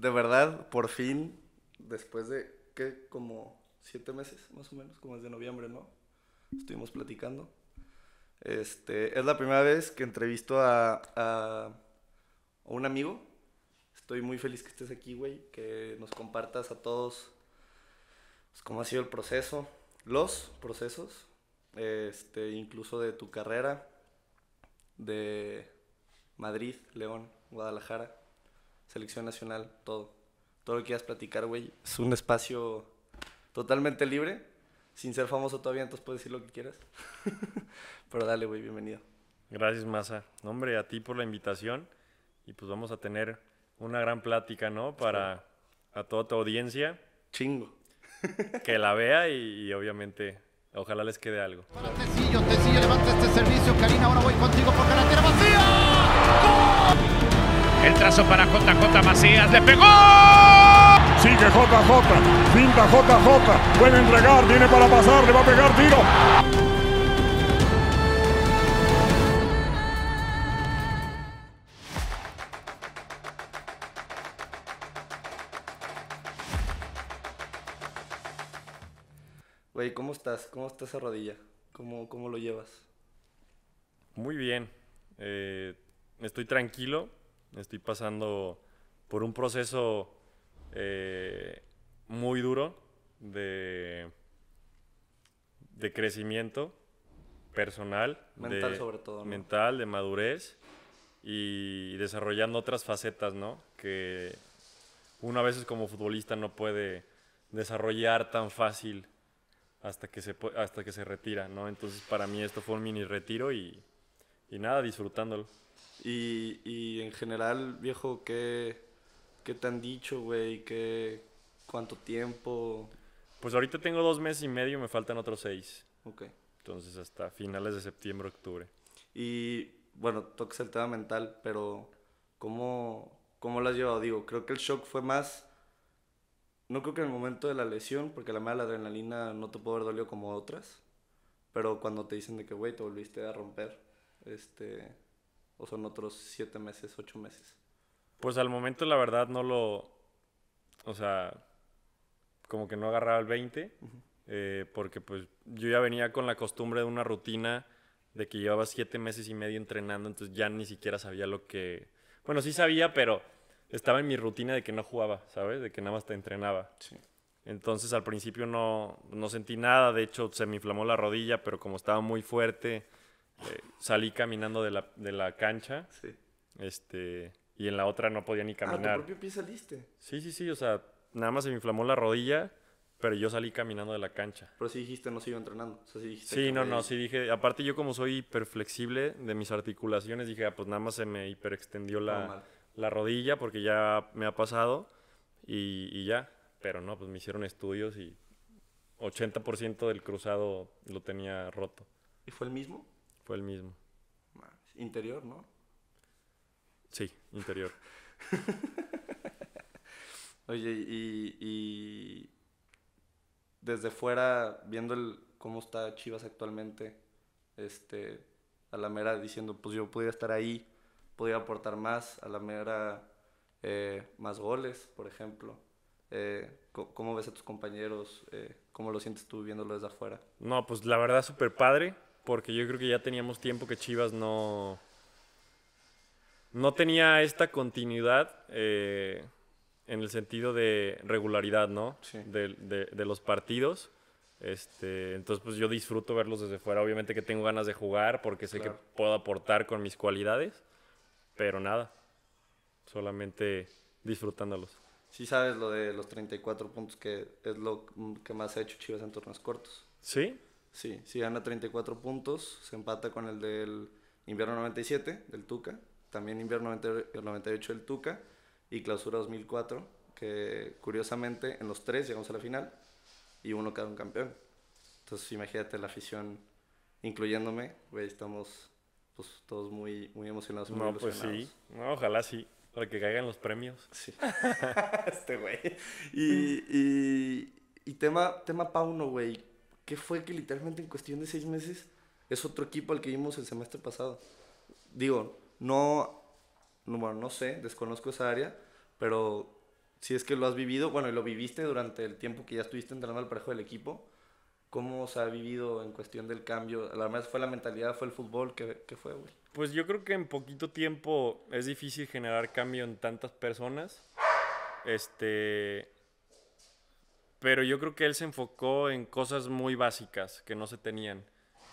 de verdad, por fin, después de, ¿qué? Como siete meses, más o menos, como desde noviembre, ¿no? Estuvimos platicando. Este, es la primera vez que entrevisto a, un amigo. Estoy muy feliz que estés aquí, güey, que nos compartas a todos pues, cómo ha sido el proceso, los procesos, este, incluso de tu carrera, de Madrid, León, Guadalajara selección nacional, todo. Todo lo que quieras platicar, güey. Es un espacio totalmente libre, sin ser famoso todavía, entonces puedes decir lo que quieras. Pero dale, güey, bienvenido. Gracias, Maza. hombre, a ti por la invitación. Y pues vamos a tener una gran plática, ¿no? Para a toda tu audiencia. Chingo. Que la vea y, obviamente ojalá les quede algo. este servicio. Karina, ahora voy contigo por el trazo para JJ Macías. ¡Le pegó! Sigue JJ. pinta JJ. Puede entregar. Viene para pasar. Le va a pegar tiro. Güey, ¿cómo estás? ¿Cómo estás esa rodilla? ¿Cómo, cómo lo llevas? Muy bien. Eh, estoy tranquilo Estoy pasando por un proceso eh, muy duro de, de crecimiento personal. Mental de, sobre todo. Mental, de madurez y desarrollando otras facetas, Que uno a veces como futbolista no puede desarrollar tan fácil hasta que se, hasta que se retira, ¿no? Entonces para mí esto fue un mini retiro y nada, disfrutándolo. Y, y en general, viejo, ¿qué, qué te han dicho, güey? ¿Qué, ¿Cuánto tiempo? Pues ahorita tengo dos meses y medio, me faltan otros seis. Ok. Entonces hasta finales de septiembre, octubre. Y bueno, toques el tema mental, pero ¿cómo, cómo lo has llevado? Digo, creo que el shock fue más, no creo que en el momento de la lesión, porque la mala adrenalina no te puede haber dolido como otras, pero cuando te dicen de que, güey, te volviste a romper, este, o son otros siete meses, ocho meses? Pues al momento la verdad no lo, o sea, como que no agarraba el 20, eh, porque pues yo ya venía con la costumbre de una rutina de que llevaba siete meses y medio entrenando, entonces ya ni siquiera sabía lo que, bueno, sí sabía, pero estaba en mi rutina de que no jugaba, ¿sabes? De que nada más te entrenaba. Entonces al principio no, no sentí nada, de hecho se me inflamó la rodilla, pero como estaba muy fuerte, eh, salí caminando de la, cancha. Este, y en la otra no podía ni ah, caminar. propio pie saliste. Sí, sí, sí, o sea, nada más se me inflamó la rodilla, pero yo salí caminando de la cancha. Pero sí dijiste, no sigo entrenando. O sea, sí, dijiste sí no, no, sí dije, aparte yo como soy hiperflexible de mis articulaciones, dije, ah, pues nada más se me hiperextendió la, la rodilla porque ya me ha pasado y, y ya. Pero no, pues me hicieron estudios y 80% del cruzado lo tenía roto. ¿Y fue el mismo? Fue el mismo. Interior, ¿no? Sí, interior. Oye, y, desde fuera, viendo el, cómo está Chivas actualmente, este, a la mera diciendo, pues yo podría estar ahí, podría aportar más, a la mera eh, más goles, por ejemplo. Eh, ¿Cómo ves a tus compañeros? Eh, ¿Cómo lo sientes tú viéndolo desde afuera? No, pues la verdad, súper padre porque yo creo que ya teníamos tiempo que Chivas no, no tenía esta continuidad eh, en el sentido de regularidad, ¿no? De, de, los partidos. Este, entonces, pues yo disfruto verlos desde fuera. Obviamente que tengo ganas de jugar porque sé que puedo aportar con mis cualidades, pero nada, solamente disfrutándolos. Sí sabes lo de los 34 puntos que es lo que más ha hecho Chivas en torneos cortos. Sí, Sí, si gana 34 puntos, se empata con el del invierno 97 del Tuca, también invierno 98 del Tuca y clausura 2004, que curiosamente en los tres llegamos a la final y uno queda un campeón. Entonces imagínate la afición, incluyéndome, güey, estamos pues, todos muy, muy emocionados. Muy no, pues sí, ojalá sí. Para que caigan los premios. Sí. este güey. Y, y, tema, tema Pauno, güey ¿Qué fue que literalmente en cuestión de seis meses es otro equipo al que vimos el semestre pasado. Digo, no, no, no sé, desconozco esa área, pero si es que lo has vivido, bueno, y lo viviste durante el tiempo que ya estuviste entrenando al parejo del equipo, ¿cómo se ha vivido en cuestión del cambio? La verdad fue la mentalidad, fue el fútbol, ¿qué, qué fue, güey? Pues yo creo que en poquito tiempo es difícil generar cambio en tantas personas. Este, pero yo creo que él se enfocó en cosas muy básicas que no se tenían,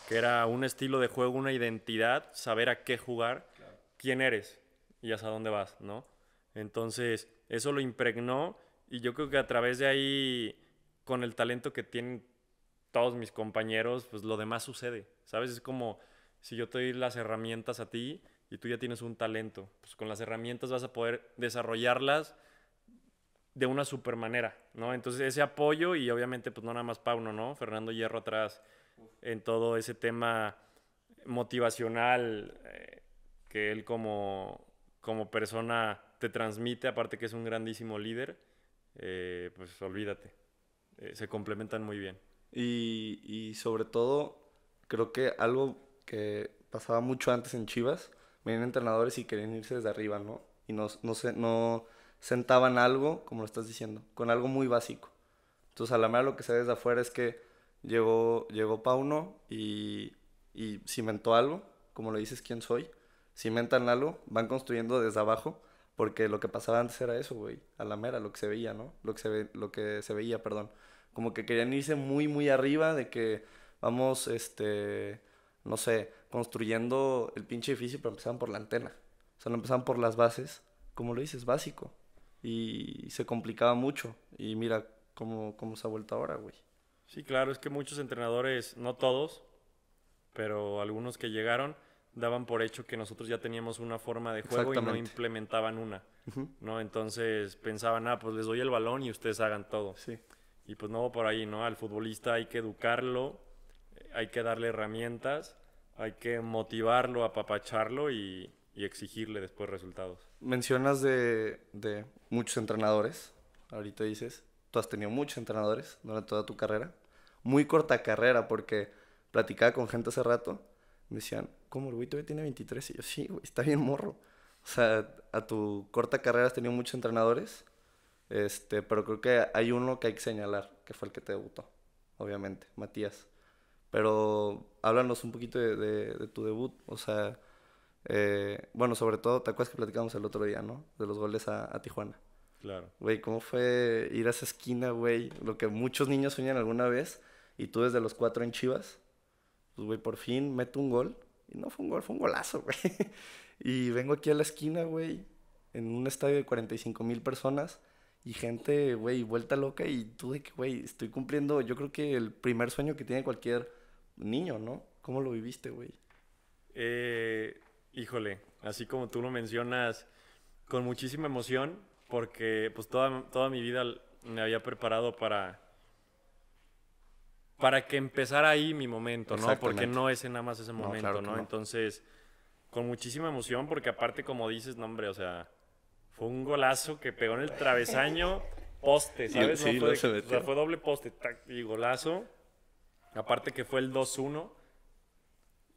que era un estilo de juego, una identidad, saber a qué jugar, quién eres y hasta dónde vas, ¿no? Entonces, eso lo impregnó y yo creo que a través de ahí, con el talento que tienen todos mis compañeros, pues lo demás sucede, ¿sabes? Es como si yo te doy las herramientas a ti y tú ya tienes un talento, pues con las herramientas vas a poder desarrollarlas de una manera, ¿no? Entonces ese apoyo y obviamente pues no nada más Pauno, ¿no? Fernando Hierro atrás en todo ese tema motivacional eh, que él como, como persona te transmite, aparte que es un grandísimo líder, eh, pues olvídate, eh, se complementan muy bien. Y, sobre todo, creo que algo que pasaba mucho antes en Chivas, venían entrenadores y querían irse desde arriba, ¿no? Y no, no sé, no sentaban algo, como lo estás diciendo, con algo muy básico. Entonces, a la mera lo que se ve desde afuera es que llegó, llegó Pauno y, y cimentó algo, como lo dices, quién soy, cimentan algo, van construyendo desde abajo, porque lo que pasaba antes era eso, güey, a la mera, lo que se veía, ¿no? Lo que se, ve, lo que se veía, perdón. Como que querían irse muy, muy arriba de que vamos, este, no sé, construyendo el pinche edificio, pero empezaban por la antena. O sea, no empezaban por las bases, como lo dices, básico y se complicaba mucho. Y mira cómo, cómo se ha vuelto ahora, güey. Sí, claro, es que muchos entrenadores, no todos, pero algunos que llegaron daban por hecho que nosotros ya teníamos una forma de juego y no implementaban una, ¿no? Entonces pensaban, ah, pues les doy el balón y ustedes hagan todo. Sí. Y pues no, por ahí, ¿no? Al futbolista hay que educarlo, hay que darle herramientas, hay que motivarlo, apapacharlo y, y exigirle después resultados. Mencionas de, de muchos entrenadores, ahorita dices, tú has tenido muchos entrenadores durante toda tu carrera, muy corta carrera porque platicaba con gente hace rato, me decían, ¿cómo el güey todavía tiene 23? Y yo, sí, güey, está bien morro. O sea, a tu corta carrera has tenido muchos entrenadores, este, pero creo que hay uno que hay que señalar, que fue el que te debutó, obviamente, Matías. Pero háblanos un poquito de, de, de tu debut, o sea, eh, bueno, sobre todo, ¿te acuerdas que platicamos el otro día, no? De los goles a, Tijuana. Claro. Güey, ¿cómo fue ir a esa esquina, güey? Lo que muchos niños sueñan alguna vez. Y tú desde los cuatro en Chivas, pues, güey, por fin meto un gol. Y no fue un gol, fue un golazo, güey. y vengo aquí a la esquina, güey, en un estadio de 45 mil personas. Y gente, güey, vuelta loca. Y tú de que, güey, estoy cumpliendo, yo creo que el primer sueño que tiene cualquier niño, ¿no? ¿Cómo lo viviste, güey? Eh Híjole, así como tú lo mencionas, con muchísima emoción, porque pues toda, mi vida me había preparado para, para que empezara ahí mi momento, ¿no? Porque no es nada más ese momento, ¿no? Entonces, con muchísima emoción, porque aparte, como dices, no, hombre, o sea, fue un golazo que pegó en el travesaño poste, ¿sabes? fue, o sea, fue doble poste, tac, y golazo. Aparte que fue el 2-1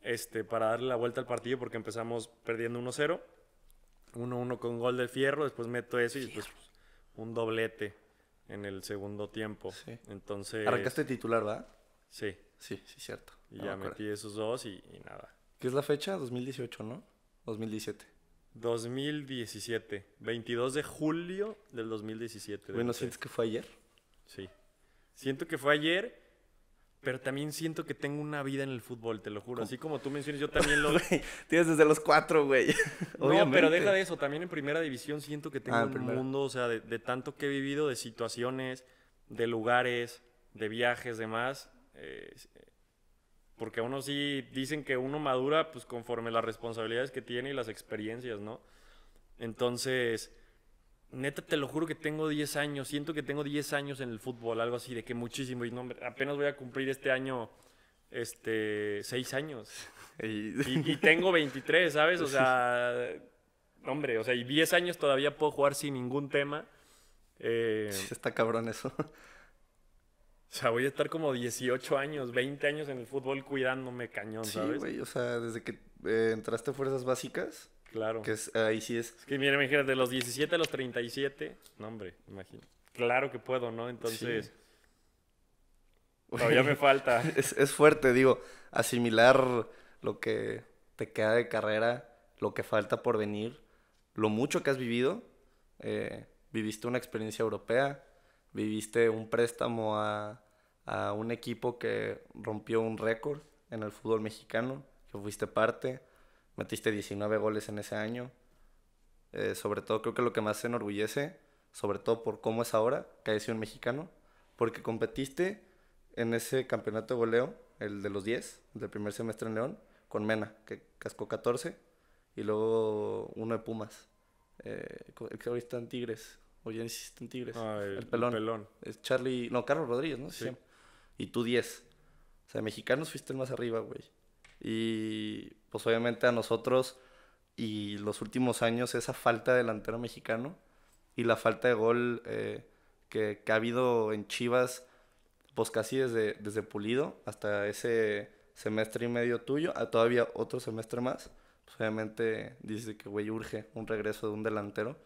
este, para darle la vuelta al partido porque empezamos perdiendo 1-0. 1-1 con gol del Fierro, después meto eso y después pues, un doblete en el segundo tiempo. Sí. Entonces... Arrancaste titular, ¿verdad? Sí. Sí, sí, cierto. Y ya metí esos dos y, y, nada. ¿Qué es la fecha? 2018, ¿no? 2017. 2017. 22 de julio del 2017. Bueno, ¿sientes que fue ayer? Sí. Siento que fue ayer pero también siento que tengo una vida en el fútbol, te lo juro. Así como tú mencionas, yo también lo... tienes desde los cuatro, güey. no, pero deja de eso. También en primera división siento que tengo ah, un mundo, o sea, de, tanto que he vivido, de situaciones, de lugares, de viajes, demás. Eh, porque a uno sí dicen que uno madura pues conforme las responsabilidades que tiene y las experiencias, ¿no? Entonces neta te lo juro que tengo 10 años, siento que tengo 10 años en el fútbol, algo así, de que muchísimo, y no, apenas voy a cumplir este año, este, 6 años. Y, tengo 23, ¿sabes? O sea, hombre, o sea, y 10 años todavía puedo jugar sin ningún tema. Eh, está cabrón eso. O sea, voy a estar como 18 años, 20 años en el fútbol cuidándome cañón, ¿sabes? Sí, güey, o sea, desde que eh, entraste a fuerzas básicas, Claro. Que es, ahí sí es. que mira, de los 17 a los 37, no hombre, imagino. Claro que puedo, ¿no? Entonces... Todavía me falta. Es, fuerte, digo, asimilar lo que te queda de carrera, lo que falta por venir, lo mucho que has vivido. Eh, viviste una experiencia europea, viviste un préstamo a, a un equipo que rompió un récord en el fútbol mexicano, que fuiste parte, Metiste 19 goles en ese año. Eh, sobre todo, creo que lo que más se enorgullece, sobre todo por cómo es ahora, que haya un mexicano, porque competiste en ese campeonato de goleo, el de los 10, del primer semestre en León, con Mena, que cascó 14, y luego uno de Pumas. Eh, que ahorita en Tigres, o ya en Tigres. Ah, el, pelón. el, pelón. Es Charlie, no, Carlos Rodríguez, ¿no? Sí. Y tú 10. O sea, mexicanos fuiste el más arriba, güey. Y pues obviamente a nosotros y los últimos años esa falta de delantero mexicano y la falta de gol eh, que, ha habido en Chivas, pues casi desde, desde Pulido hasta ese semestre y medio tuyo, a ah, todavía otro semestre más, pues, obviamente dice que, güey, urge un regreso de un delantero.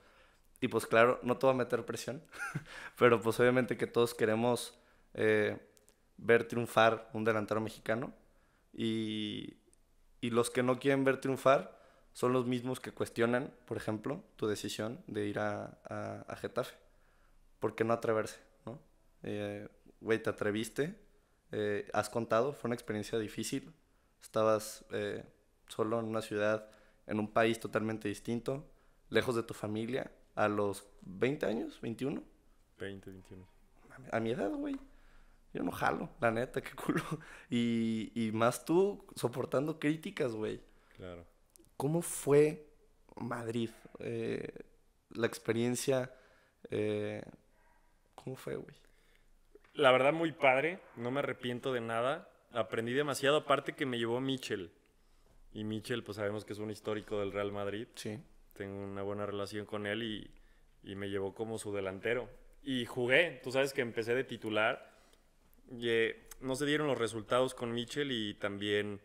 Y pues claro, no te a meter presión, pero pues obviamente que todos queremos eh, ver triunfar un delantero mexicano y, y los que no quieren ver triunfar son los mismos que cuestionan, por ejemplo, tu decisión de ir a, a, Getafe. ¿Por qué no atreverse? ¿no? Eh, güey, te atreviste, eh, has contado, fue una experiencia difícil, estabas eh, solo en una ciudad, en un país totalmente distinto, lejos de tu familia, a los 20 años, 21. 20, 21. A mi edad, güey yo no jalo, la neta, qué culo. Y, más tú soportando críticas, güey. Claro. ¿Cómo fue Madrid? Eh, la experiencia, eh, ¿cómo fue, güey? La verdad, muy padre, no me arrepiento de nada. Aprendí demasiado, aparte que me llevó Michel. Y Michel, pues sabemos que es un histórico del Real Madrid. Sí. Tengo una buena relación con él y, y me llevó como su delantero. Y jugué, tú sabes que empecé de titular eh, no se dieron los resultados con Mitchell y también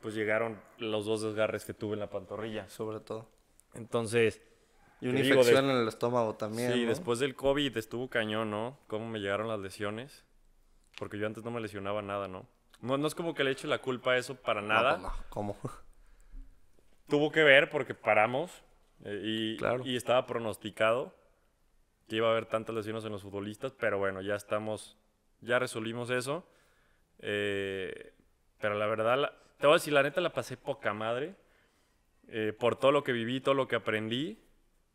pues llegaron los dos desgarres que tuve en la pantorrilla. Sobre todo. Entonces... Y una infección en el estómago también. Sí, después del COVID estuvo cañón, ¿no? Cómo me llegaron las lesiones. Porque yo antes no me lesionaba nada, ¿no? No, es como que le eche la culpa a eso para nada. Pues no, ¿cómo? Tuvo que ver porque paramos eh, y, claro. y estaba pronosticado que iba a haber tantas lesiones en los futbolistas, pero bueno, ya estamos ya resolvimos eso. Eh, pero la verdad, te voy a decir, la neta la pasé poca madre. Eh, por todo lo que viví, todo lo que aprendí.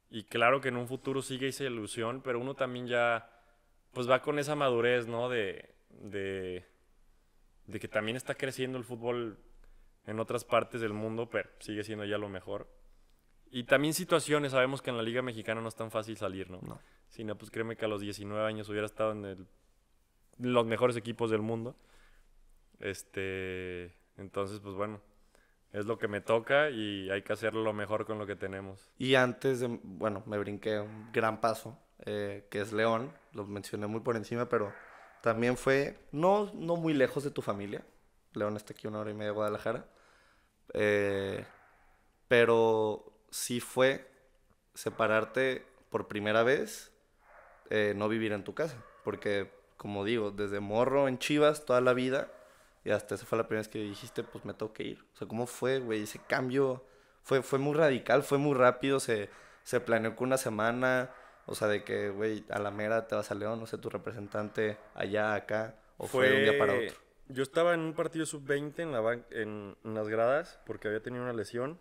Y claro que en un futuro sigue esa ilusión, pero uno también ya pues va con esa madurez, ¿no? De, de, de que también está creciendo el fútbol en otras partes del mundo, pero sigue siendo ya lo mejor. Y también situaciones, sabemos que en la Liga Mexicana no es tan fácil salir, ¿no? No. Si no, pues créeme que a los 19 años hubiera estado en el los mejores equipos del mundo. Este, entonces, pues bueno, es lo que me toca y hay que hacer lo mejor con lo que tenemos. Y antes de, bueno, me brinqué un gran paso, eh, que es León, lo mencioné muy por encima, pero también fue no, no muy lejos de tu familia. León está aquí una hora y media de Guadalajara. Eh, pero sí fue separarte por primera vez, eh, no vivir en tu casa, porque como digo, desde morro en Chivas toda la vida. Y hasta esa fue la primera vez que dijiste, pues me tengo que ir. O sea, ¿cómo fue, güey? Ese cambio fue, fue muy radical, fue muy rápido. Se, se planeó con una semana. O sea, de que, güey, a la mera te vas a León, no sé, tu representante allá, acá. ¿O fue, de un día para otro? Yo estaba en un partido sub-20 en, la en, en las gradas porque había tenido una lesión.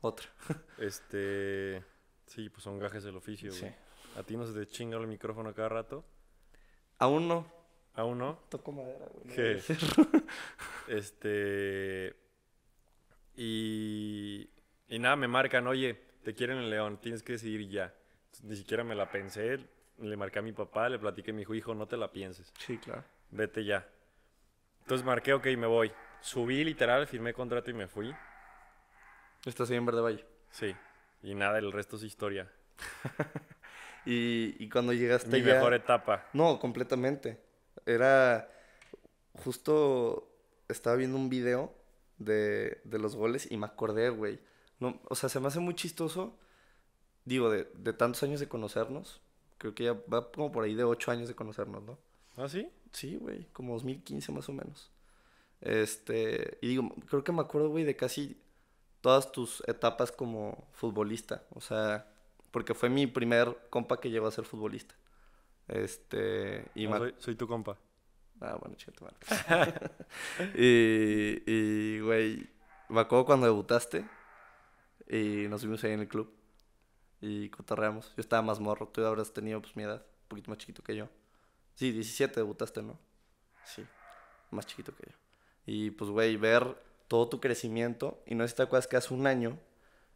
Otra. este. Sí, pues son gajes del oficio, güey. Sí. A ti no se te chinga el micrófono cada rato. Aún no. Aún no. Toco madera, güey. ¿Qué? este. Y. nada, me marcan, oye, te quieren el León, tienes que decidir ya. Ni siquiera me la pensé, le marqué a mi papá, le platiqué a mi hijo, no te la pienses. Sí, claro. Vete ya. Entonces marqué, ok, me voy. Subí literal, firmé contrato y me fui. Estás ahí en Verde Valle. Sí. Y nada, el resto es historia. Y, cuando llegaste Mi mejor etapa. No, completamente. Era justo estaba viendo un video de, de los goles y me acordé, güey. No, o sea, se me hace muy chistoso, digo, de, de tantos años de conocernos. Creo que ya va como por ahí de ocho años de conocernos, ¿no? ¿Ah, sí? Sí, güey, como 2015 más o menos. Este, y digo, creo que me acuerdo, güey, de casi todas tus etapas como futbolista. O sea, porque fue mi primer compa que llegó a ser futbolista. Este, y ah, soy, tu compa. Ah, bueno, chido, y, y, güey, me acuerdo cuando debutaste y nos vimos ahí en el club y cotorreamos. Yo estaba más morro, tú habrás tenido pues mi edad, un poquito más chiquito que yo. Sí, 17 debutaste, ¿no? Sí, más chiquito que yo. Y pues, güey, ver todo tu crecimiento y no sé si te acuerdas que hace un año...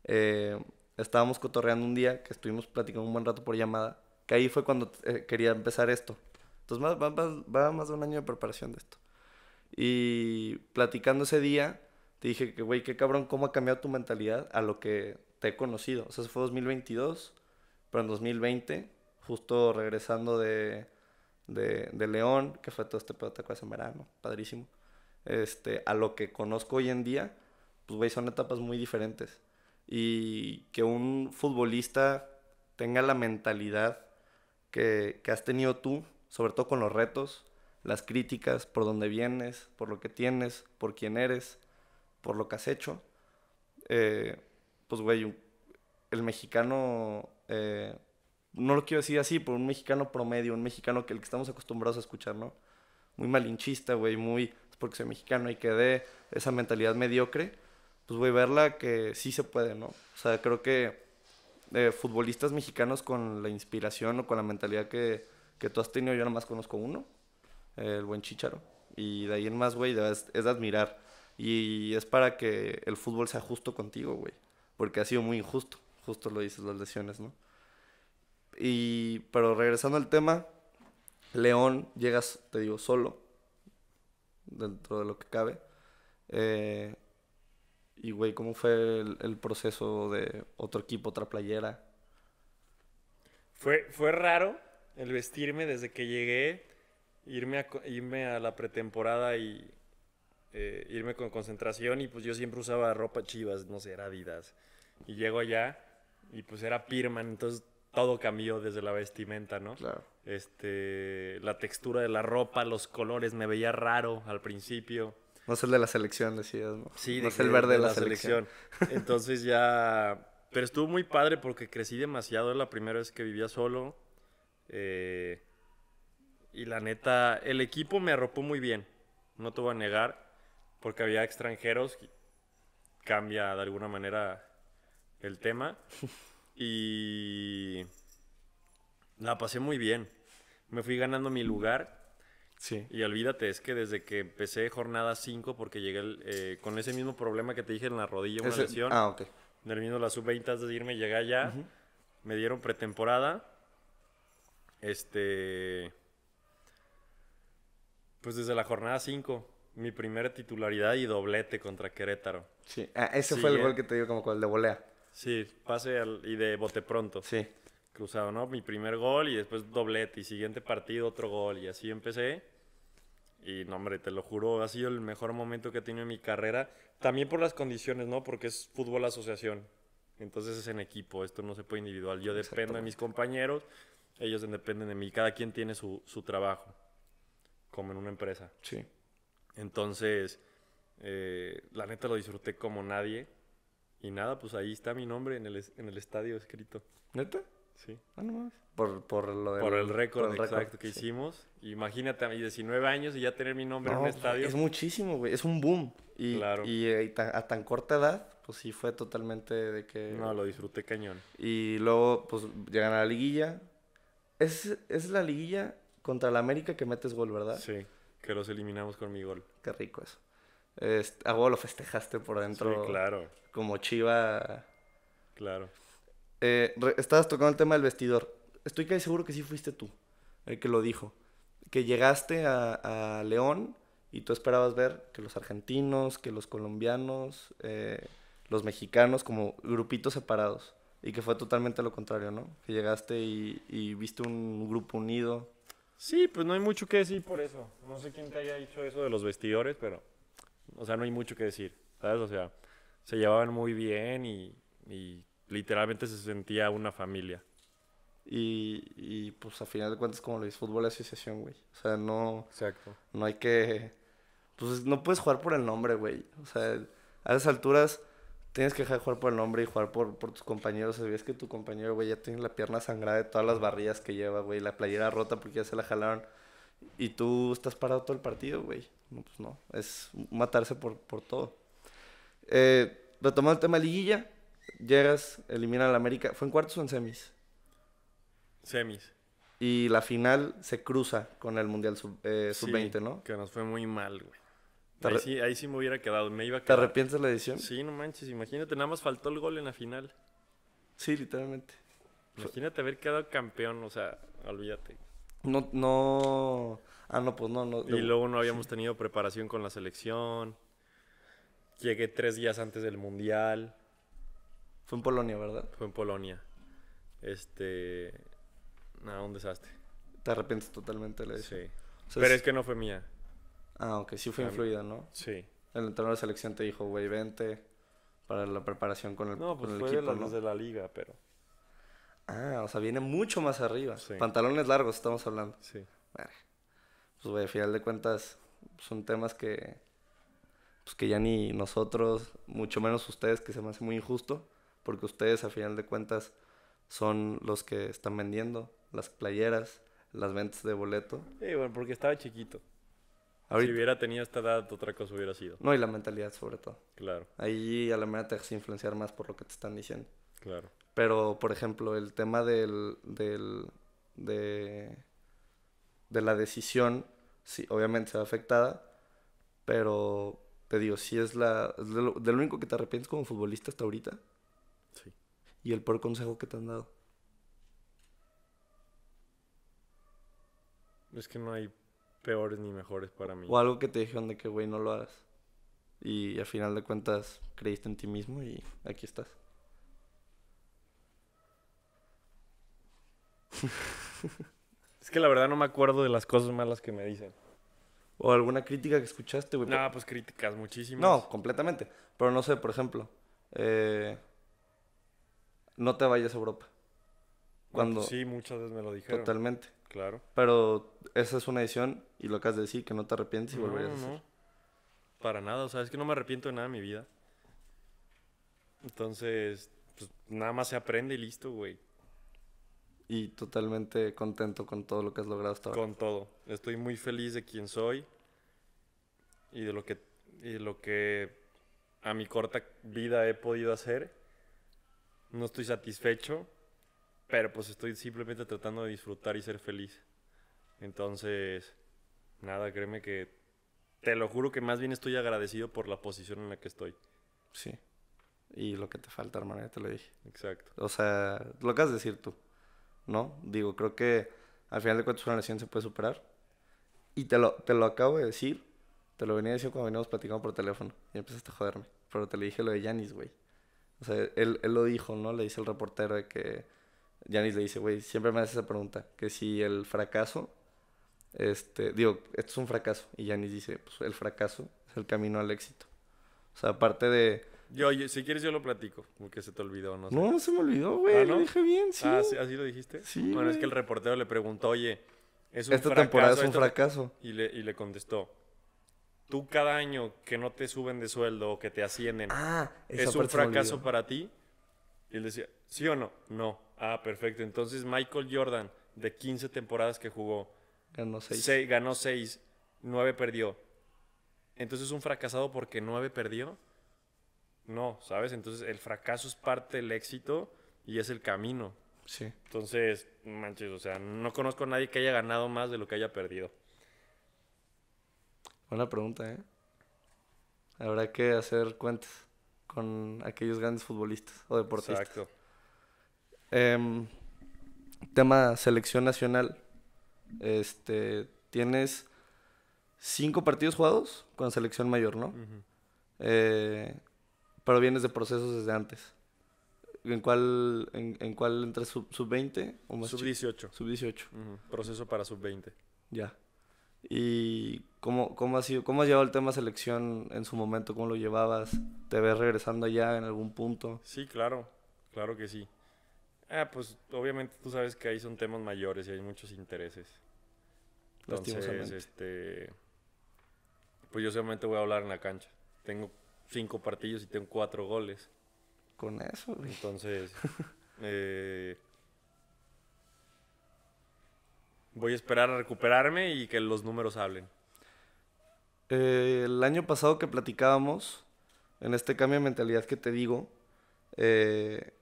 Eh, estábamos cotorreando un día, que estuvimos platicando un buen rato por llamada, que ahí fue cuando eh, quería empezar esto. Entonces va, más de un año de preparación de esto. Y platicando ese día, te dije que, güey, qué cabrón, cómo ha cambiado tu mentalidad a lo que te he conocido. O sea, eso fue 2022, pero en 2020, justo regresando de, de, León, que fue todo este pedo, de en verano, padrísimo. Este, a lo que conozco hoy en día, pues, güey, son etapas muy diferentes y que un futbolista tenga la mentalidad que, has tenido tú, sobre todo con los retos, las críticas, por dónde vienes, por lo que tienes, por quién eres, por lo que has hecho. Eh, pues, güey, el mexicano, eh, no lo quiero decir así, pero un mexicano promedio, un mexicano que el que estamos acostumbrados a escuchar, ¿no? Muy malinchista, güey, muy, porque soy mexicano y quedé esa mentalidad mediocre pues, a verla que sí se puede, ¿no? O sea, creo que de eh, futbolistas mexicanos con la inspiración o con la mentalidad que, que tú has tenido, yo más conozco uno, el buen Chicharo. Y de ahí en más, güey, es, de admirar. Y es para que el fútbol sea justo contigo, güey. Porque ha sido muy injusto. Justo lo dices, las lesiones, ¿no? Y, pero regresando al tema, León, llegas, te digo, solo, dentro de lo que cabe. Eh, y, güey, ¿cómo fue el, proceso de otro equipo, otra playera? Fue, fue raro el vestirme desde que llegué, irme a, irme a la pretemporada y eh, irme con concentración. Y pues yo siempre usaba ropa chivas, no sé, era Adidas. Y llego allá y pues era Pirman, entonces todo cambió desde la vestimenta, ¿no? Claro. Este, la textura de la ropa, los colores, me veía raro al principio no es el de la selección, decías, ¿no? Sí, no es el verde de, la, selección. Entonces ya... Pero estuvo muy padre porque crecí demasiado. la primera vez que vivía solo. Eh, y la neta, el equipo me arropó muy bien. No te voy a negar. Porque había extranjeros. Cambia de alguna manera el tema. Y la pasé muy bien. Me fui ganando mi lugar. Sí. Y olvídate, es que desde que empecé jornada 5, porque llegué eh, con ese mismo problema que te dije en la rodilla, una lesión. Ah, ok. Termino la sub-20 antes de irme, llegué allá. Me dieron pretemporada. Este. Pues desde la jornada 5, mi primera titularidad y doblete contra Querétaro. Sí, ah, ese fue el eh. gol que te dio como con el de volea. Sí, pase y de bote pronto. Sí. Cruzado, ¿no? Mi primer gol y después doblete y siguiente partido otro gol y así empecé. Y no, hombre, te lo juro, ha sido el mejor momento que he tenido en mi carrera. También por las condiciones, ¿no? Porque es fútbol asociación. Entonces es en equipo, esto no se puede individual. Yo dependo de mis compañeros, ellos dependen de mí. Cada quien tiene su, su trabajo, como en una empresa. Sí. Entonces, eh, la neta lo disfruté como nadie. Y nada, pues ahí está mi nombre en el, en el estadio escrito. ¿Neta? Sí. Ah, por, por, lo por el récord exacto que hicimos. Imagínate, a mis 19 años y ya tener mi nombre en un estadio. Es muchísimo, güey. Es un boom. Y, y, eh, a tan corta edad, pues sí fue totalmente de que... No, lo disfruté cañón. Y luego, pues, llegan a la liguilla. Es, es la liguilla contra la América que metes gol, ¿verdad? Sí, que los eliminamos con mi gol. Qué rico eso. Este, a vos lo festejaste por dentro. claro. Como chiva. Claro eh, estabas tocando el tema del vestidor. Estoy casi seguro que sí fuiste tú el que lo dijo. Que llegaste a, León y tú esperabas ver que los argentinos, que los colombianos, eh, los mexicanos como grupitos separados. Y que fue totalmente lo contrario, ¿no? Que llegaste y, viste un grupo unido. Sí, pues no hay mucho que decir por eso. No sé quién te haya dicho eso de los vestidores, pero... O sea, no hay mucho que decir, ¿sabes? O sea, se llevaban muy bien y literalmente se sentía una familia. Y, y pues a final de cuentas, como lo dice, fútbol de asociación, güey. O sea, no. Exacto. No hay que. Pues no puedes jugar por el nombre, güey. O sea, a esas alturas tienes que dejar de jugar por el nombre y jugar por, por tus compañeros. Sabías que tu compañero, güey, ya tiene la pierna sangrada de todas las barrillas que lleva, güey. La playera rota porque ya se la jalaron. Y tú estás parado todo el partido, güey. No, pues no. Es matarse por, por todo. Eh, retomando el tema liguilla Llegas, elimina al América. ¿Fue en cuartos o en semis? Semis. Y la final se cruza con el Mundial Sub-20, eh, ¿no? Que nos fue muy mal, güey. Ahí sí, me hubiera quedado, me iba ¿Te arrepientes la edición? Sí, no manches, imagínate, nada más faltó el gol en la final. Sí, literalmente. Imagínate haber quedado campeón, o sea, olvídate. No, no. Ah, no, pues no, no. Y luego no habíamos tenido preparación con la selección. Llegué tres días antes del mundial. Fue en Polonia, ¿verdad? Fue en Polonia. Este. Nada, un desastre. Te arrepientes totalmente de Sí. Pero es... que no fue mía. Ah, ok, sí fue influida, ¿no? Sí. El entrenador de selección te dijo, güey, vente para la preparación con el, no, pues el fue De la, de la liga, pero. Ah, o sea, viene mucho más arriba. Sí. Pantalones largos, estamos hablando. Sí. Vale. pues, güey, a final de cuentas, son temas que. Pues que ya ni nosotros, mucho menos ustedes, que se me hace muy injusto porque ustedes a final de cuentas son los que están vendiendo las playeras, las ventas de boleto. Sí, bueno, porque estaba chiquito. Si hubiera tenido esta edad, otra cosa hubiera sido. No, y la mentalidad sobre todo. Claro. Ahí a la manera te dejas influenciar más por lo que te están diciendo. Claro. Pero, por ejemplo, el tema del, de, la decisión, sí, obviamente se va afectada, pero te digo, si es la... Del único que te arrepientes como futbolista hasta ahorita y el peor consejo que te han dado? Es que no hay peores ni mejores para mí. O algo que te dijeron de que, güey, no lo hagas. Y al final de cuentas creíste en ti mismo y aquí estás. es que la verdad no me acuerdo de las cosas malas que me dicen. O alguna crítica que escuchaste, güey. No, pues críticas muchísimas. No, completamente. Pero no sé, por ejemplo, eh, no te vayas a Europa. Ah, Cuando, pues sí, muchas veces me lo dijeron. Totalmente. Claro. Pero esa es una edición y lo que has de decir, que no te arrepientes y no, volverías a hacer. No. Para nada, o sea, es que no me arrepiento de nada en mi vida. Entonces, pues nada más se aprende y listo, güey. Y totalmente contento con todo lo que has logrado hasta ahora. Con todo. Estoy muy feliz de quien soy y de lo que, y de lo que a mi corta vida he podido hacer no estoy satisfecho, pero pues estoy simplemente tratando de disfrutar y ser feliz. Entonces, nada, créeme que te lo juro que más bien estoy agradecido por la posición en la que estoy. Sí. Y lo que te falta, hermano, ya te lo dije. Exacto. O sea, lo que has de decir tú, ¿no? Digo, creo que al final de cuentas una lesión se puede superar. Y te lo, te lo acabo de decir, te lo venía diciendo cuando veníamos platicando por teléfono y empezaste a joderme. Pero te lo dije lo de Yanis, güey. O sea, él, lo dijo, ¿no? Le dice el reportero de que Yanis le dice, güey, siempre me hace esa pregunta, que si el fracaso, este, digo, esto es un fracaso. Y Janis dice, pues el fracaso es el camino al éxito. O sea, aparte de... Yo, si quieres yo lo platico, porque se te olvidó, no No, se me olvidó, ¿Ah, güey, lo dije bien, sí. Ah, ¿así lo dijiste? Sí, Bueno, es que el reportero le preguntó, oye, ¿es un Esta temporada es un fracaso. Y le, y le contestó, tú cada año que no te suben de sueldo o que te ascienden, ah, ¿es un fracaso para ti? Y él decía, ¿sí o no? No. Ah, perfecto. Entonces Michael Jordan, de 15 temporadas que jugó, ganó 6. ganó 9 perdió. Entonces ¿es un fracasado porque 9 perdió. No, ¿sabes? Entonces el fracaso es parte del éxito y es el camino. Sí. Entonces, manches, o sea, no conozco a nadie que haya ganado más de lo que haya perdido. Buena pregunta, ¿eh? Habrá que hacer cuentas con aquellos grandes futbolistas o deportistas. Exacto. Em, tema selección nacional. Este, tienes cinco partidos jugados con selección mayor, ¿no? eh, pero vienes de procesos desde antes. ¿En cuál, en, cuál entras? ¿Sub-20? Sub sub-18. Sub-18. Proceso para sub-20. Ya. ¿Y cómo, cómo, sido, cómo has llevado el tema selección en su momento? ¿Cómo lo llevabas? ¿Te ves regresando allá en algún punto? Sí, claro, claro que sí. Ah, pues obviamente tú sabes que ahí son temas mayores y hay muchos intereses. Entonces, este, pues yo solamente voy a hablar en la cancha. Tengo cinco partidos y tengo cuatro goles. Con eso, güey. Entonces, eh, Voy a esperar a recuperarme y que los números hablen. Eh, el año pasado que platicábamos, en este cambio de mentalidad que te digo, eh,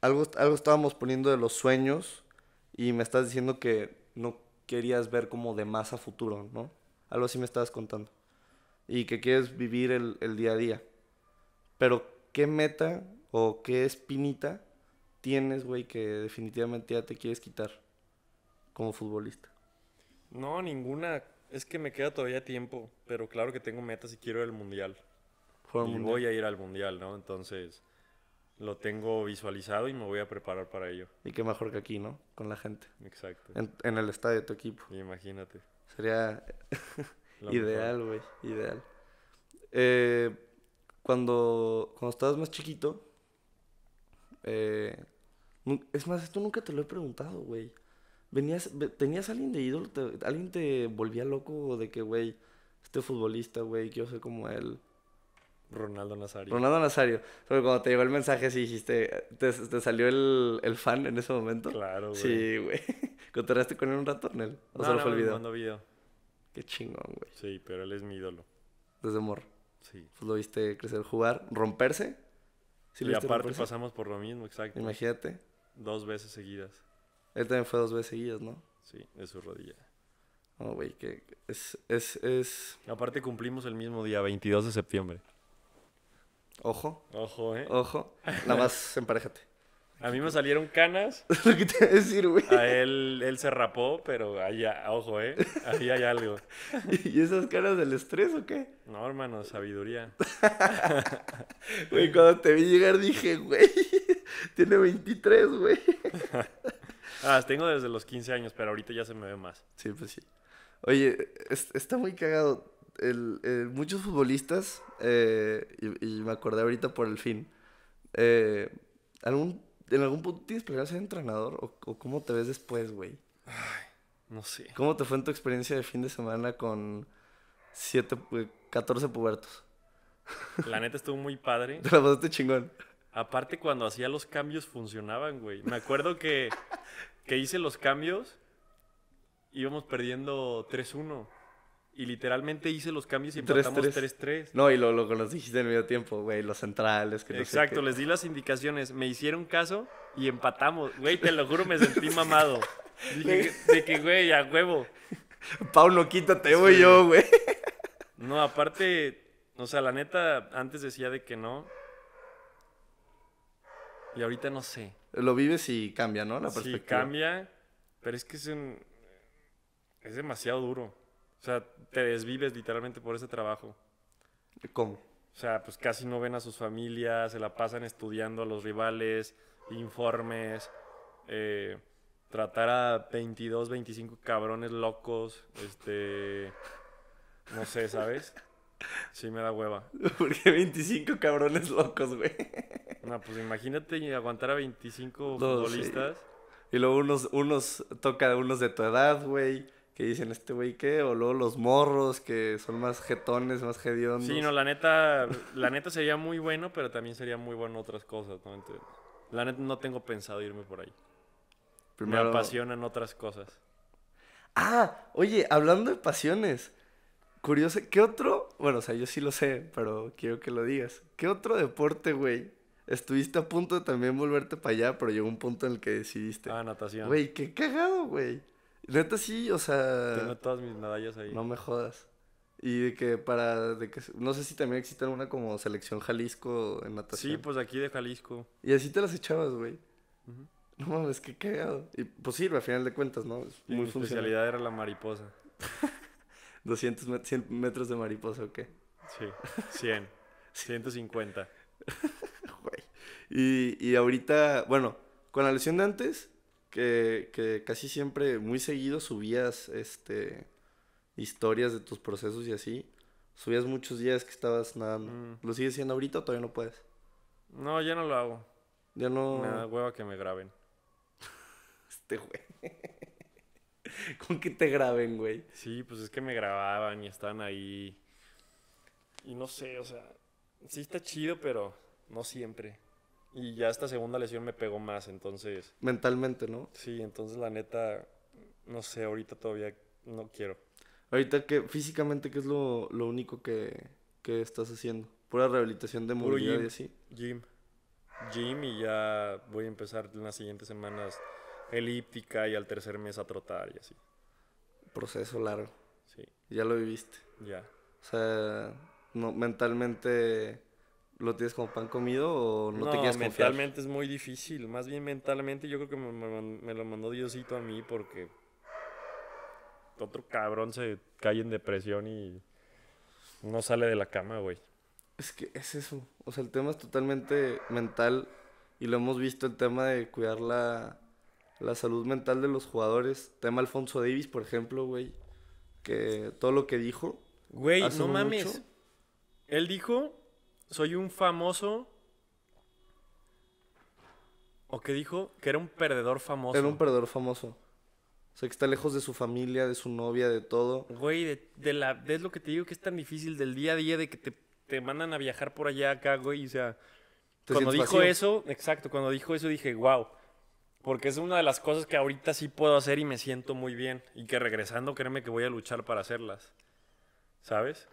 algo, algo estábamos poniendo de los sueños y me estás diciendo que no querías ver como de más a futuro, ¿no? Algo así me estabas contando. Y que quieres vivir el, el día a día. Pero, ¿qué meta o qué espinita tienes, güey, que definitivamente ya te quieres quitar? como futbolista? No, ninguna. Es que me queda todavía tiempo, pero claro que tengo metas y quiero el mundial. y voy a ir al mundial, ¿no? Entonces lo tengo visualizado y me voy a preparar para ello. Y qué mejor que aquí, ¿no? Con la gente. Exacto. En, el estadio de tu equipo. Imagínate. Sería ideal, güey. Ideal. Eh, cuando, cuando estabas más chiquito, eh, es más, esto nunca te lo he preguntado, güey venías, tenías alguien de ídolo, alguien te volvía loco de que, güey, este futbolista, güey, yo sé como él. Ronaldo Nazario. Ronaldo Nazario. Pero cuando te llegó el mensaje, sí dijiste, te, salió el, fan en ese momento. Claro, güey. Sí, güey. ¿Contraste con él un rato, Nel? ¿O no, se no, fue el video? Qué chingón, güey. Sí, pero él es mi ídolo. Desde amor. Sí. Pues lo viste crecer, jugar, romperse. y aparte pasamos por lo mismo, exacto. Imagínate. Dos veces seguidas. Él también fue dos veces seguidas, ¿no? Sí, de su rodilla. No, güey, que es, es, es... Aparte cumplimos el mismo día, 22 de septiembre. Ojo. Ojo, ¿eh? Ojo. Nada más emparejate. A mí me salieron canas. ¿Qué te voy a decir, güey. A él, él se rapó, pero allá, ojo, ¿eh? Ahí hay algo. ¿Y esas canas del estrés o qué? No, hermano, sabiduría. Güey, cuando te vi llegar dije, güey, tiene 23, güey. Ah, tengo desde los 15 años, pero ahorita ya se me ve más. Sí, pues sí. Oye, está muy cagado. muchos futbolistas, eh, y, me acordé ahorita por el fin, eh, ¿algún, ¿en algún punto tienes planeado ser entrenador o, cómo te ves después, güey? no sé. ¿Cómo te fue en tu experiencia de fin de semana con siete, 14 pubertos? La neta estuvo muy padre. Te la pasaste chingón. Aparte, cuando hacía los cambios funcionaban, güey. Me acuerdo que que hice los cambios, íbamos perdiendo 3-1. Y literalmente hice los cambios y empatamos 3-3. No, y lo, lo, dijiste en medio tiempo, güey, los centrales. Que Exacto, les di las indicaciones, me hicieron caso y empatamos. Güey, te lo juro, me sentí mamado. de que, güey, a huevo. Paulo, quítate, voy yo, güey. No, aparte, o sea, la neta, antes decía de que no. Y ahorita no sé lo vives y cambia, ¿no? La perspectiva. Sí, cambia, pero es que es Es demasiado duro. O sea, te desvives literalmente por ese trabajo. ¿Cómo? O sea, pues casi no ven a sus familias, se la pasan estudiando a los rivales, informes, eh, tratar a 22, 25 cabrones locos, este... No sé, ¿sabes? Sí, me da hueva. Porque 25 cabrones locos, güey. No, pues imagínate aguantar a 25 futbolistas. Y luego unos, unos, toca unos de tu edad, güey. Que dicen, este güey, ¿qué? O luego los morros, que son más jetones, más hediondos. Sí, no, la neta, la neta sería muy bueno, pero también sería muy bueno otras cosas, ¿no? la neta no tengo pensado irme por ahí. Me apasionan otras cosas. Ah, oye, hablando de pasiones, Curioso, ¿qué otro? Bueno, o sea, yo sí lo sé, pero quiero que lo digas. ¿Qué otro deporte, güey? Estuviste a punto de también volverte para allá, pero llegó un punto en el que decidiste. Ah, natación. Güey, qué cagado, güey. Neta sí, o sea. Tengo todas mis medallas ahí. No me jodas. Y de que para. De que, no sé si también existe una como selección Jalisco en natación. Sí, pues aquí de Jalisco. Y así te las echabas, güey. No mames, qué cagado. Y pues sirve, a final de cuentas, ¿no? Es muy especialidad era la mariposa. 200 metros de mariposa o qué? Sí, 100, 150. Y, ahorita, bueno, con la lesión de antes, que, casi siempre, muy seguido, subías este, historias de tus procesos y así. Subías muchos días que estabas nadando. Mm. ¿Lo sigues haciendo ahorita o todavía no puedes? No, ya no lo hago. Ya no. Me da hueva que me graben. este güey. con que te graben, güey. Sí, pues es que me grababan y estaban ahí. Y no sé, o sea, sí está chido, pero no siempre. Y ya esta segunda lesión me pegó más, entonces. Mentalmente, ¿no? Sí, entonces la neta, no sé, ahorita todavía no quiero. Ahorita que físicamente, ¿qué es lo, único que, estás haciendo? Pura rehabilitación de movilidad y así. Gym. Gym y ya voy a empezar en las siguientes semanas elíptica y al tercer mes a trotar y así. Proceso largo. Sí. Ya lo viviste. Ya. O sea, no, mentalmente lo tienes como pan comido o no, te quieres confiar. mentalmente es muy difícil. Más bien mentalmente yo creo que me lo mandó Diosito a mí porque otro cabrón se cae en depresión y no sale de la cama, güey. Es que es eso. O sea, el tema es totalmente mental y lo hemos visto el tema de cuidar la la salud mental de los jugadores. Tema Alfonso Davis, por ejemplo, güey. Que todo lo que dijo. Güey, no mames. Él dijo, soy un famoso. ¿O qué dijo? Que era un perdedor famoso. Era un perdedor famoso. O sea, que está lejos de su familia, de su novia, de todo. Güey, de, la, es lo que te digo que es tan difícil del día a día de que te, mandan a viajar por allá acá, güey. O sea, cuando dijo eso, exacto, cuando dijo eso dije, wow. Porque es una de las cosas que ahorita sí puedo hacer y me siento muy bien. Y que regresando, créeme que voy a luchar para hacerlas. ¿Sabes?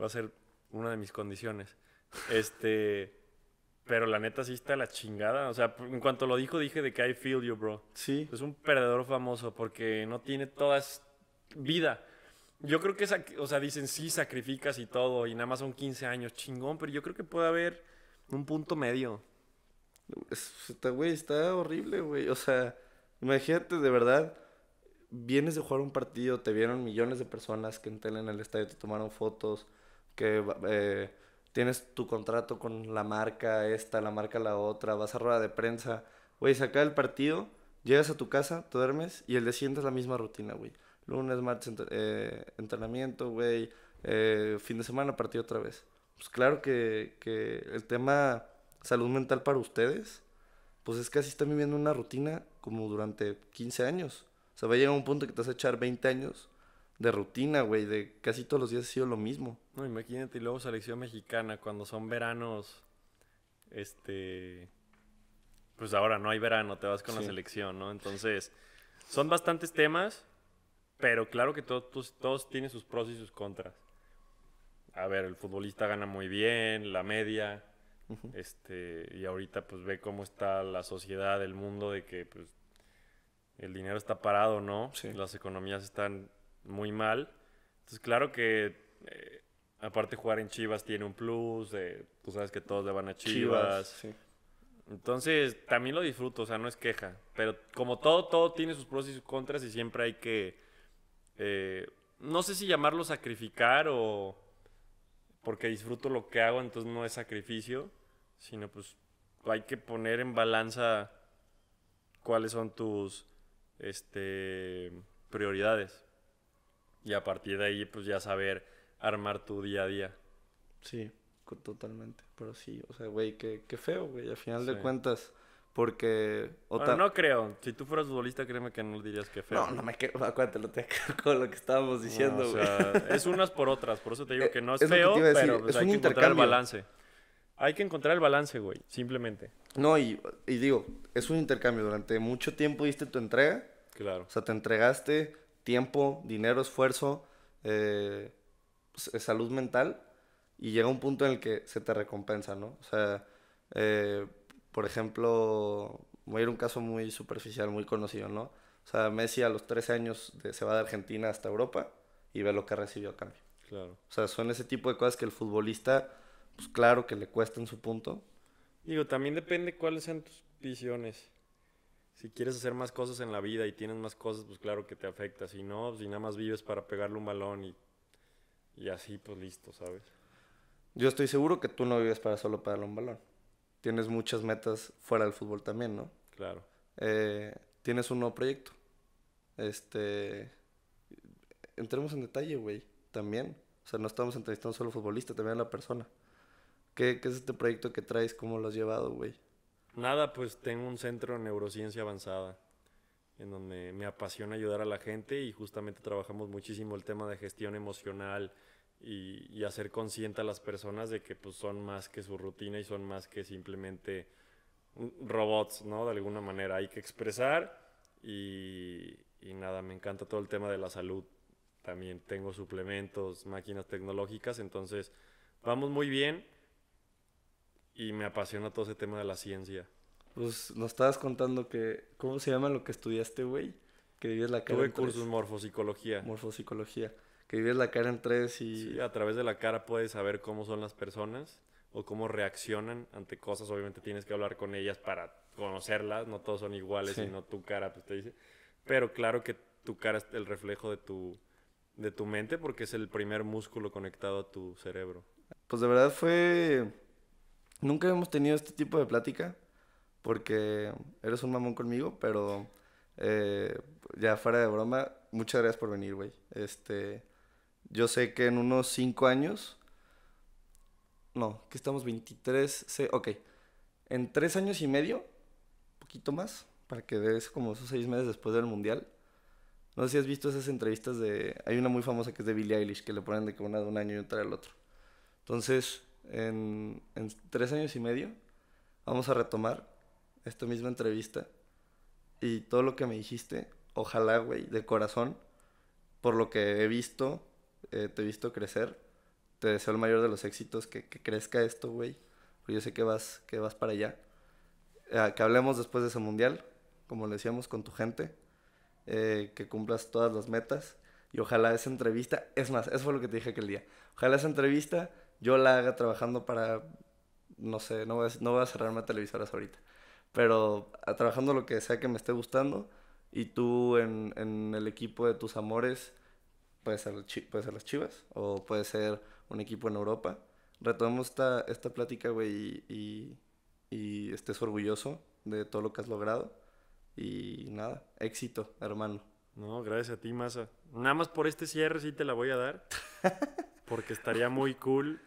Va a ser una de mis condiciones. Este. Pero la neta sí está la chingada. O sea, en cuanto lo dijo, dije de que I feel you, bro. Sí. Es un perdedor famoso porque no tiene toda vida. Yo creo que, o sea, dicen sí sacrificas y todo, y nada más son 15 años, chingón, pero yo creo que puede haber un punto medio. Pues, está, güey, está horrible, güey. O sea, imagínate, de verdad, vienes de jugar un partido, te vieron millones de personas que entran en el estadio, te tomaron fotos, que eh, tienes tu contrato con la marca esta, la marca la otra, vas a rueda de prensa. Güey, saca el partido, llegas a tu casa, te duermes y el día siguiente es la misma rutina, güey. Lunes, martes, eh, entrenamiento, güey. Eh, fin de semana, partido otra vez. Pues claro que, que el tema salud mental para ustedes, pues es que así están viviendo una rutina como durante 15 años. O sea, va a llegar un punto que te vas a echar 20 años de rutina, güey, de casi todos los días ha sido lo mismo. No, imagínate, y luego selección mexicana, cuando son veranos, este... Pues ahora no hay verano, te vas con la selección, ¿no? Entonces, son bastantes temas, pero claro que todos, todos tienen sus pros y sus contras. A ver, el futbolista gana muy bien, la media, este, y ahorita pues ve cómo está la sociedad, el mundo, de que pues el dinero está parado, ¿no? Las economías están muy mal. Entonces, claro que eh, aparte jugar en Chivas tiene un plus, tú sabes que todos le van a Chivas. Entonces, también lo disfruto, o sea, no es queja. Pero como todo, todo tiene sus pros y sus contras y siempre hay que, eh, no sé si llamarlo sacrificar o porque disfruto lo que hago, entonces no es sacrificio sino pues hay que poner en balanza cuáles son tus este, prioridades. Y a partir de ahí, pues ya saber armar tu día a día. Sí, totalmente. Pero sí, o sea, güey, qué, feo, güey. Al final de cuentas, porque... no creo. Si tú fueras futbolista, créeme que no dirías qué feo. No, no me quedo. Acuérdate, lo te con lo que estábamos diciendo, güey. o sea, es unas por otras. Por eso te digo que no es, feo, pero pues, es hay que encontrar el balance. Hay que encontrar el balance, güey, simplemente. No, y, digo, es un intercambio. Durante mucho tiempo diste tu entrega. Claro. O sea, te entregaste tiempo, dinero, esfuerzo, eh, pues, eh, salud mental. Y llega un punto en el que se te recompensa, ¿no? O sea, eh, por ejemplo, voy a ir a un caso muy superficial, muy conocido, ¿no? O sea, Messi a los 13 años de, se va de Argentina hasta Europa y ve lo que recibió a cambio. Claro. O sea, son ese tipo de cosas que el futbolista pues claro que le cuesta en su punto. Digo, también depende cuáles sean tus visiones. Si quieres hacer más cosas en la vida y tienes más cosas, pues claro que te afecta. Si no, pues, si nada más vives para pegarle un balón y, así, pues listo, ¿sabes? Yo estoy seguro que tú no vives para solo pegarle un balón. Tienes muchas metas fuera del fútbol también, ¿no? Claro. Eh, tienes un nuevo proyecto. Este. Entremos en detalle, güey. También. O sea, no estamos entrevistando solo futbolista, también a la persona. ¿Qué, es este proyecto que traes? ¿Cómo lo has llevado, güey? Nada, pues tengo un centro de neurociencia avanzada, en donde me apasiona ayudar a la gente y justamente trabajamos muchísimo el tema de gestión emocional y, hacer consciente a las personas de que pues, son más que su rutina y son más que simplemente robots, ¿no? De alguna manera hay que expresar y, y nada, me encanta todo el tema de la salud. También tengo suplementos, máquinas tecnológicas, entonces vamos muy bien y me apasiona todo ese tema de la ciencia. Pues nos estabas contando que, ¿cómo se llama lo que estudiaste, güey? Que vivías la cara en tres. cursos morfopsicología. Morfopsicología. Que vives la cara en tres y... Sí, a través de la cara puedes saber cómo son las personas o cómo reaccionan ante cosas. Obviamente tienes que hablar con ellas para conocerlas, no todos son iguales sino tu cara pues te dice. Pero claro que tu cara es el reflejo de tu, de tu mente porque es el primer músculo conectado a tu cerebro. Pues de verdad fue Nunca hemos tenido este tipo de plática porque eres un mamón conmigo, pero eh, ya fuera de broma, muchas gracias por venir, güey. Este, yo sé que en unos cinco años, no, que estamos 23, sé ok, en tres años y medio, poquito más, para que veas como esos seis meses después del mundial. No sé si has visto esas entrevistas de. Hay una muy famosa que es de Billie Eilish, que le ponen de que una de un año y otra del otro. Entonces, en, en tres años y medio vamos a retomar esta misma entrevista y todo lo que me dijiste, ojalá, güey, de corazón, por lo que he visto, eh, te he visto crecer, te deseo el mayor de los éxitos, que, que crezca esto, güey, yo sé que vas, que vas para allá. Eh, que hablemos después de ese mundial, como le decíamos, con tu gente, eh, que cumplas todas las metas y ojalá esa entrevista, es más, eso fue lo que te dije aquel día, ojalá esa entrevista yo la haga trabajando para, no sé, no voy a, no voy a cerrarme a televisoras ahorita, pero trabajando lo que sea que me esté gustando y tú en, el equipo de tus amores, puede ser, puede las Chivas o puede ser un equipo en Europa. Retomemos esta, esta plática, güey, y, y, y estés orgulloso de todo lo que has logrado. Y nada, éxito, hermano. No, gracias a ti, Masa. Nada más por este cierre sí te la voy a dar. Porque estaría muy cool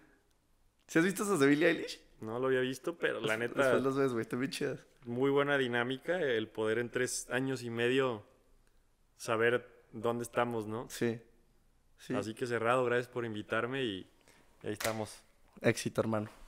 ¿Se has visto esas de Billie Eilish? No lo había visto, pero la neta. Después los ves, güey, están bien chidas. Muy buena dinámica el poder en tres años y medio saber dónde estamos, ¿no? Sí. sí. Así que cerrado, gracias por invitarme y ahí estamos. Éxito, hermano.